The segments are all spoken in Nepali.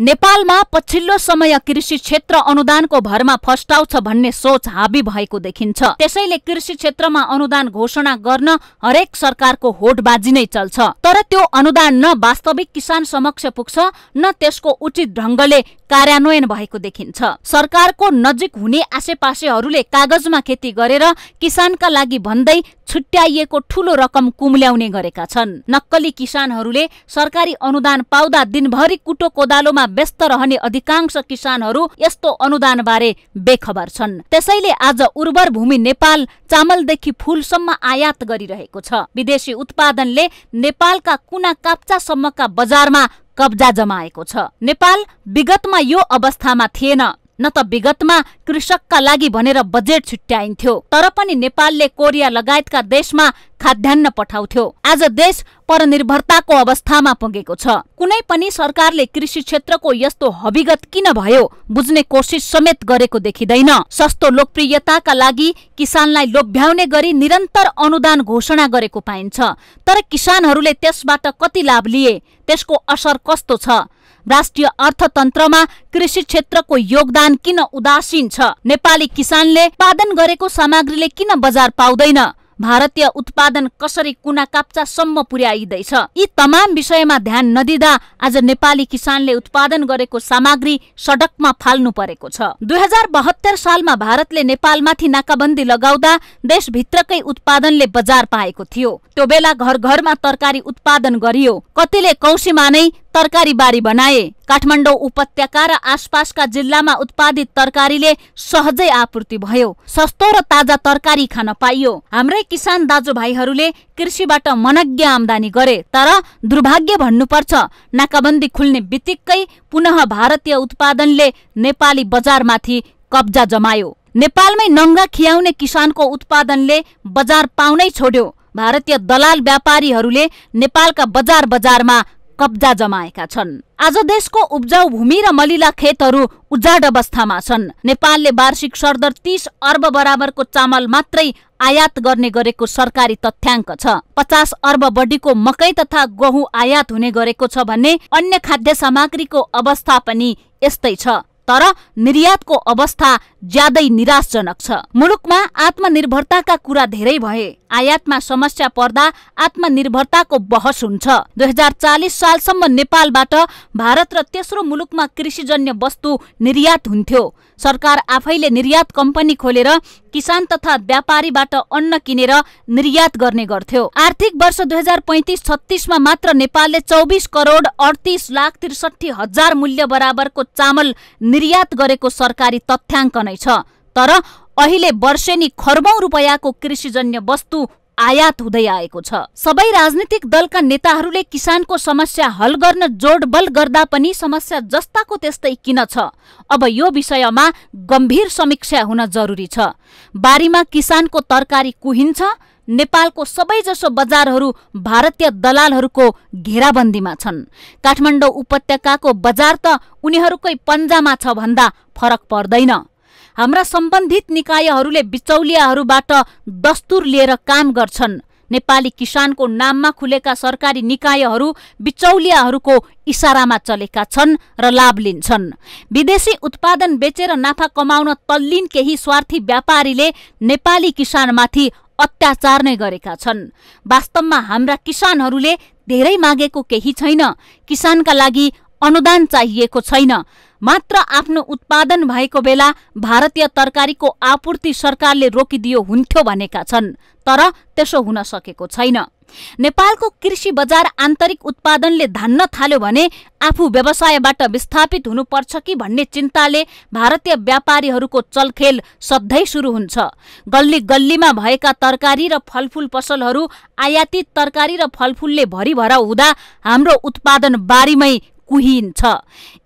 नेपालमा पछिल्लो समय कृषि क्षेत्र अनुदानको भरमा फस्टाउँछ भन्ने सोच हाबी भएको देखिन्छ त्यसैले कृषि क्षेत्रमा अनुदान घोषणा गर्न हरेक सरकारको होटबाजी नै चल्छ तर त्यो अनुदान न वास्तविक किसान समक्ष पुग्छ न त्यसको उचित ढङ्गले कार्यान्वयन भएको देखिन्छ सरकारको नजिक हुने आसेपासेहरूले कागजमा खेती गरेर किसानका लागि भन्दै छुट्याइएको ठूलो रकम कुम्ल्याउने गरेका छन् नक्कली किसानहरूले सरकारी अनुदान पाउँदा दिनभरि कुटो कोदालोमा व्यस्त रहने अधिकांश किसानहरू यस्तो अनुदान बारे बेखबर छन् त्यसैले आज उर्वर भूमि नेपाल चामलदेखि फूलसम्म आयात गरिरहेको छ विदेशी उत्पादनले नेपालका कुना काप्चासम्मका बजारमा कब्जा जमाएको छ नेपाल विगतमा यो अवस्थामा थिएन न त विगतमा कृषकका लागि भनेर बजेट छुट्याइन्थ्यो तर पनि नेपालले कोरिया लगायतका देशमा खाद्यान्न पठाउथ्यो आज देश परनिर्भरताको अवस्थामा पुगेको छ कुनै पनि सरकारले कृषि क्षेत्रको यस्तो हविगत किन भयो बुझ्ने कोसिस समेत गरेको देखिँदैन सस्तो लोकप्रियताका लागि किसानलाई लोभ्याउने गरी निरन्तर अनुदान घोषणा गरेको पाइन्छ तर किसानहरूले त्यसबाट कति लाभ लिए त्यसको असर कस्तो छ राष्ट्रिय अर्थतन्त्रमा कृषि क्षेत्रको योगदान किन उदासीन छ नेपाली किसानले उत्पादन गरेको सामग्रीले किन बजार पाउँदैन भारतीय उत्पादन कसरी कुना काप्चासम्म पुर्याइँदैछ यी तमाम विषयमा ध्यान नदिँदा आज नेपाली किसानले उत्पादन गरेको सामग्री सडकमा फाल्नु परेको छ दुई हजार बहत्तर सालमा भारतले नेपालमाथि नाकाबन्दी लगाउँदा देशभित्रकै उत्पादनले बजार पाएको थियो त्यो बेला घर घरमा तरकारी उत्पादन गरियो कतिले कौशीमा नै तरकारी बारी बनाए काठमाडौँ उपत्यका र आसपासका जिल्लामा उत्पादित तरकारीले सहजै आपूर्ति भयो सस्तो र ताजा तरकारी खान पाइयो हाम्रै किसान दाजुभाइहरूले कृषिबाट मनज्ञ आमदानी गरे तर दुर्भाग्य भन्नुपर्छ नाकाबन्दी खुल्ने बित्तिकै पुनः भारतीय उत्पादनले नेपाली बजारमाथि कब्जा जमायो नेपालमै नङ्गा खियाउने किसानको उत्पादनले बजार पाउनै छोड्यो भारतीय दलाल व्यापारीहरूले नेपालका बजार बजारमा कब्जा जमाएका छन् आज देशको उब्जाउ भूमि र मलिला खेतहरू उजाड अवस्थामा छन् नेपालले वार्षिक सरदर तीस अर्ब बराबरको चामल मात्रै आयात गर्ने गरेको सरकारी तथ्याङ्क छ पचास अर्ब बढीको मकै तथा गहुँ आयात हुने गरेको छ भन्ने अन्य खाद्य सामग्रीको अवस्था पनि यस्तै छ तर निर्यातको अवस्था ज्यादै निराशजनक छ मुलुकमा आत्मनिर्भरताका कुरा धेरै भए आयातमा समस्या पर्दा आत्मनिर्भरताको बहस हुन्छ दुई हजार चालिस सालसम्म नेपालबाट भारत र तेस्रो मुलुकमा कृषिजन्य वस्तु निर्यात हुन्थ्यो सरकार आफैले निर्यात कम्पनी खोलेर किसान तथा व्यापारीबाट अन्न किनेर निर्यात गर्ने गर्थ्यो आर्थिक वर्ष दुई हजार पैँतिस छत्तिसमा मात्र नेपालले चौबिस करोड अडतिस लाख त्रिसठी हजार मूल्य बराबरको चामल निर्यात गरेको सरकारी तथ्याङ्क नै छ तर अहिले वर्षेनी खर्बौँ रुपियाँको कृषिजन्य वस्तु आयात हुँदै आएको छ सबै राजनीतिक दलका नेताहरूले किसानको समस्या हल गर्न जोडबल गर्दा पनि समस्या जस्ताको त्यस्तै किन छ अब यो विषयमा गम्भीर समीक्षा हुन जरुरी छ बारीमा किसानको तरकारी कुहिन्छ नेपालको सबैजसो बजारहरू भारतीय दलालहरूको घेराबन्दीमा छन् काठमाडौँ उपत्यकाको बजार त उनीहरूकै पन्जामा छ भन्दा फरक पर्दैन हाम्रा सम्बन्धित निकायहरूले बिचौलियाहरूबाट दस्तुर लिएर काम गर्छन् नेपाली किसानको नाममा खुलेका सरकारी निकायहरू बिचौलियाहरूको इसारामा चलेका छन् र लाभ लिन्छन् विदेशी उत्पादन बेचेर नाफा कमाउन तल्लीन केही स्वार्थी व्यापारीले नेपाली किसानमाथि अत्याचार नै गरेका छन् वास्तवमा हाम्रा किसानहरूले धेरै मागेको केही छैन किसानका लागि अनुदान चाहिएको छैन मात्र आफ्नो उत्पादन भएको बेला भारतीय तरकारीको आपूर्ति सरकारले रोकिदियो हुन्थ्यो भनेका छन् तर त्यसो हुन सकेको छैन नेपालको कृषि बजार आन्तरिक उत्पादनले धान्न थाल्यो भने आफू व्यवसायबाट विस्थापित हुनुपर्छ कि भन्ने चिन्ताले भारतीय व्यापारीहरूको चलखेल सधैँ सुरु हुन्छ गल्ली गल्लीमा भएका तरकारी र फलफुल पसलहरू आयातित तरकारी र फलफुलले भरिभराउ हुँदा हाम्रो उत्पादन बारीमै कुहीन छ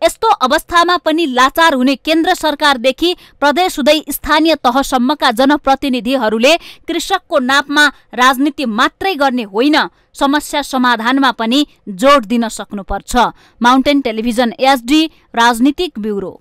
यस्तो अवस्थामा पनि लाचार हुने केन्द्र सरकारदेखि प्रदेश हुँदै स्थानीय तहसम्मका जनप्रतिनिधिहरूले कृषकको नापमा राजनीति मात्रै गर्ने होइन समस्या समाधानमा पनि जोड दिन सक्नुपर्छ माउन्टेन टेलिभिजन एसडी राजनीतिक ब्युरो